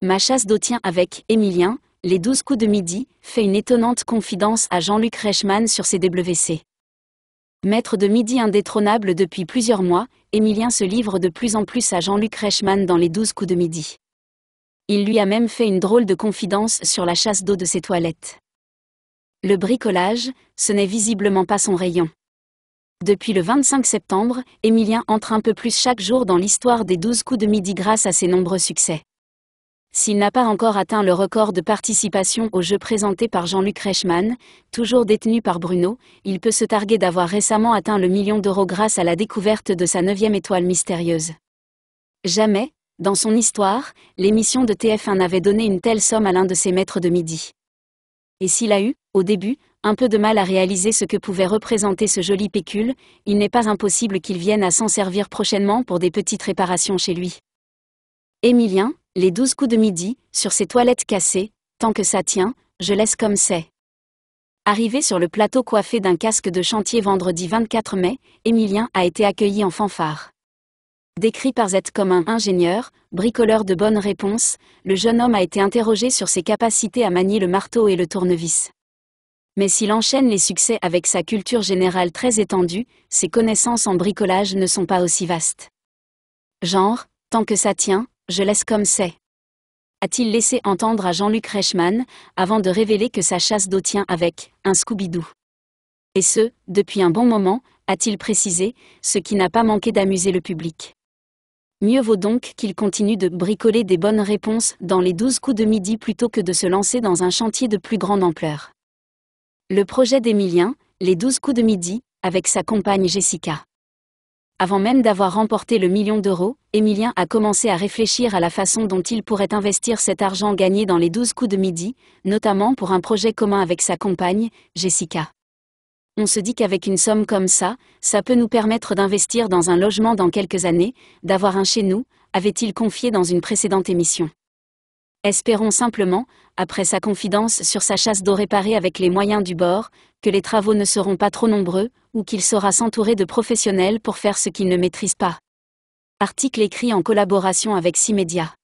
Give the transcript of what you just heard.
Ma chasse d'eau tient avec Émilien, les 12 coups de midi, fait une étonnante confidence à Jean-Luc Reichmann sur ses WC. Maître de midi indétrônable depuis plusieurs mois, Émilien se livre de plus en plus à Jean-Luc Reichmann dans les douze coups de midi. Il lui a même fait une drôle de confidence sur la chasse d'eau de ses toilettes. Le bricolage, ce n'est visiblement pas son rayon. Depuis le 25 septembre, Émilien entre un peu plus chaque jour dans l'histoire des 12 coups de midi grâce à ses nombreux succès s'il n'a pas encore atteint le record de participation au jeu présenté par Jean-Luc Reichmann, toujours détenu par Bruno, il peut se targuer d'avoir récemment atteint le million d'euros grâce à la découverte de sa neuvième étoile mystérieuse. Jamais, dans son histoire, l'émission de TF1 n'avait donné une telle somme à l'un de ses maîtres de midi. Et s'il a eu, au début, un peu de mal à réaliser ce que pouvait représenter ce joli pécule, il n'est pas impossible qu'il vienne à s'en servir prochainement pour des petites réparations chez lui. Émilien, les douze coups de midi, sur ces toilettes cassées, tant que ça tient, je laisse comme c'est. Arrivé sur le plateau coiffé d'un casque de chantier vendredi 24 mai, Émilien a été accueilli en fanfare. Décrit par Z comme un ingénieur, bricoleur de bonnes réponses, le jeune homme a été interrogé sur ses capacités à manier le marteau et le tournevis. Mais s'il enchaîne les succès avec sa culture générale très étendue, ses connaissances en bricolage ne sont pas aussi vastes. Genre, tant que ça tient, je laisse comme c'est. A-t-il laissé entendre à Jean-Luc Reichmann, avant de révéler que sa chasse d'eau tient avec un Scooby-Doo. Et ce, depuis un bon moment, a-t-il précisé, ce qui n'a pas manqué d'amuser le public. Mieux vaut donc qu'il continue de bricoler des bonnes réponses dans les douze coups de midi plutôt que de se lancer dans un chantier de plus grande ampleur. Le projet d'Emilien, les douze coups de midi, avec sa compagne Jessica avant même d'avoir remporté le million d'euros, Emilien a commencé à réfléchir à la façon dont il pourrait investir cet argent gagné dans les douze coups de midi, notamment pour un projet commun avec sa compagne, Jessica. On se dit qu'avec une somme comme ça, ça peut nous permettre d'investir dans un logement dans quelques années, d'avoir un chez nous, avait-il confié dans une précédente émission. Espérons simplement, après sa confidence sur sa chasse d'eau réparée avec les moyens du bord, que les travaux ne seront pas trop nombreux, ou qu'il saura s'entourer de professionnels pour faire ce qu'il ne maîtrise pas. Article écrit en collaboration avec Cimedia.